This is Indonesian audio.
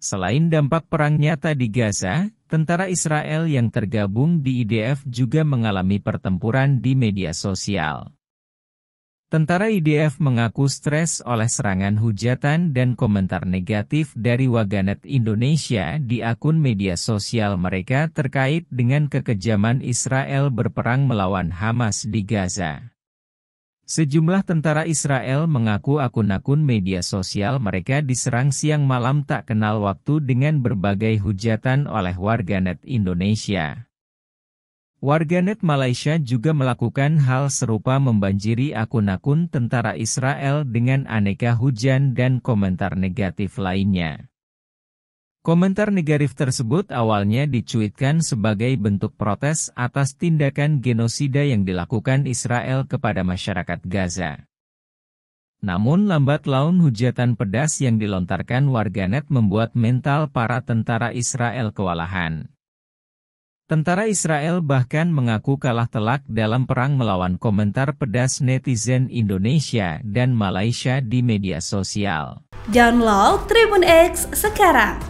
Selain dampak perang nyata di Gaza, tentara Israel yang tergabung di IDF juga mengalami pertempuran di media sosial. Tentara IDF mengaku stres oleh serangan hujatan dan komentar negatif dari Waganet Indonesia di akun media sosial mereka terkait dengan kekejaman Israel berperang melawan Hamas di Gaza. Sejumlah tentara Israel mengaku akun-akun media sosial mereka diserang siang malam tak kenal waktu dengan berbagai hujatan oleh warganet Indonesia. Warganet Malaysia juga melakukan hal serupa membanjiri akun-akun tentara Israel dengan aneka hujan dan komentar negatif lainnya. Komentar negatif tersebut awalnya dicuitkan sebagai bentuk protes atas tindakan genosida yang dilakukan Israel kepada masyarakat Gaza. Namun lambat laun hujatan pedas yang dilontarkan warganet membuat mental para tentara Israel kewalahan. Tentara Israel bahkan mengaku kalah telak dalam perang melawan komentar pedas netizen Indonesia dan Malaysia di media sosial. Download Tribun X sekarang